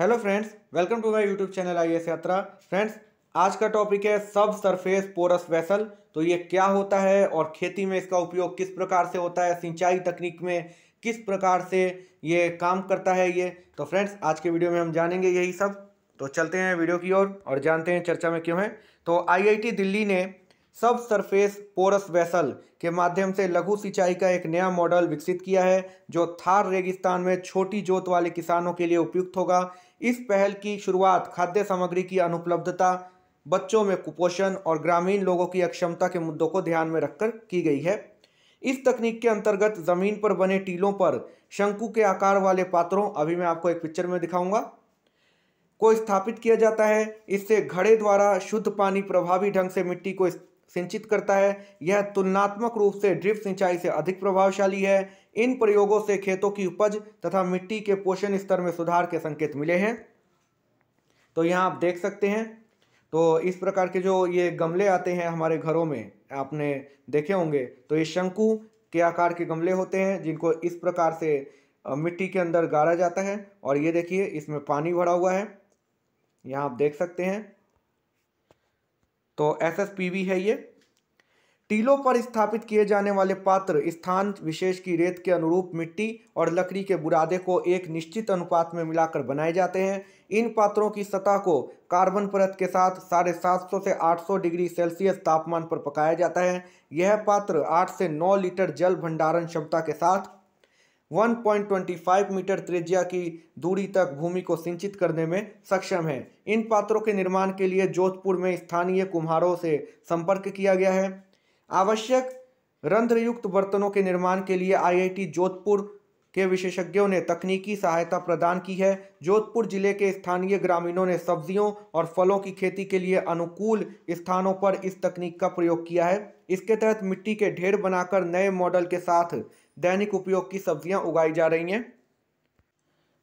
hello friends welcome to my YouTube channel I S Yatra friends आज का topic है सब सरफेस पोरस वेसल तो ये क्या होता है और खेती में इसका उपयोग किस प्रकार से होता है सिंचाई तकनीक में किस प्रकार से ये काम करता है ये तो फ्रेंड्स आज के वीडियो में हम जानेंगे यही सब तो चलते हैं वीडियो की ओर और, और जानते हैं चर्चा में क्यों है तो आई दिल्ली ने सब सरफेस पोरस वेसल के माध्यम से लघु सिंचाई का एक नया मॉडल विकसित किया है जो थार रेगिस्तान में छोटी जोत वाले किसानों के लिए उपयुक्त होगा इस पहल की शुरुआत खाद्य सामग्री की अनुपलब्धता बच्चों में कुपोषण और ग्रामीण लोगों की अक्षमता के मुद्दों को ध्यान में रखकर की गई है इस तकनीक के अंतर्गत ज़मीन पर बने टीलों पर शंकु के आकार वाले पात्रों अभी मैं आपको एक पिक्चर में दिखाऊंगा को स्थापित किया जाता है इससे घड़े द्वारा शुद्ध पानी प्रभावी ढंग से मिट्टी को सिंचित करता है यह तुलनात्मक रूप से ड्रिप सिंचाई से अधिक प्रभावशाली है इन प्रयोगों से खेतों की उपज तथा मिट्टी के पोषण स्तर में सुधार के संकेत मिले हैं तो यहाँ आप देख सकते हैं तो इस प्रकार के जो ये गमले आते हैं हमारे घरों में आपने देखे होंगे तो ये शंकु के आकार के गमले होते हैं जिनको इस प्रकार से मिट्टी के अंदर गाड़ा जाता है और ये देखिए इसमें पानी भरा हुआ है यहाँ आप देख सकते हैं तो एसएसपीवी है ये टीलों पर स्थापित किए जाने वाले पात्र स्थान विशेष की रेत के अनुरूप मिट्टी और लकड़ी के बुरादे को एक निश्चित अनुपात में मिलाकर बनाए जाते हैं इन पात्रों की सतह को कार्बन परत के साथ साढ़े सात सौ से आठ सौ डिग्री सेल्सियस तापमान पर पकाया जाता है यह पात्र आठ से नौ लीटर जल भंडारण क्षमता के साथ 1.25 मीटर त्रिज्या की दूरी तक भूमि को सिंचित करने में सक्षम है इन पात्रों के निर्माण के लिए जोधपुर में स्थानीय कुम्हारों से संपर्क किया गया है आवश्यक रंध्रयुक्त बर्तनों के निर्माण के लिए आईआईटी जोधपुर के विशेषज्ञों ने तकनीकी सहायता प्रदान की है जोधपुर जिले के स्थानीय ग्रामीणों ने सब्जियों और फलों की खेती के लिए अनुकूल स्थानों पर इस तकनीक का प्रयोग किया है इसके तहत मिट्टी के ढेर बनाकर नए मॉडल के साथ दैनिक उपयोग की सब्जियां उगाई जा रही हैं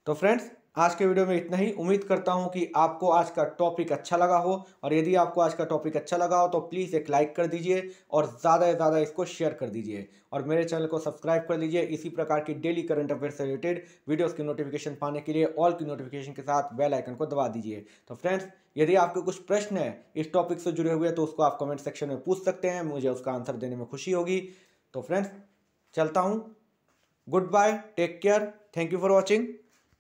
तो फ्रेंड्स आज के वीडियो में इतना ही उम्मीद करता हूँ कि आपको आज का टॉपिक अच्छा लगा हो और यदि आपको आज का टॉपिक अच्छा लगा हो तो प्लीज़ एक लाइक कर दीजिए और ज़्यादा से ज़्यादा इसको शेयर कर दीजिए और मेरे चैनल को सब्सक्राइब कर लीजिए इसी प्रकार की डेली करंट अफेयर से रिलेटेड वीडियोस की नोटिफिकेशन पाने के लिए ऑल की नोटिफिकेशन के साथ बेल आइकन को दबा दीजिए तो फ्रेंड्स यदि आपके कुछ प्रश्न है इस टॉपिक से जुड़े हुए तो उसको आप कमेंट सेक्शन में पूछ सकते हैं मुझे उसका आंसर देने में खुशी होगी तो फ्रेंड्स चलता हूँ goodbye take care thank you for watching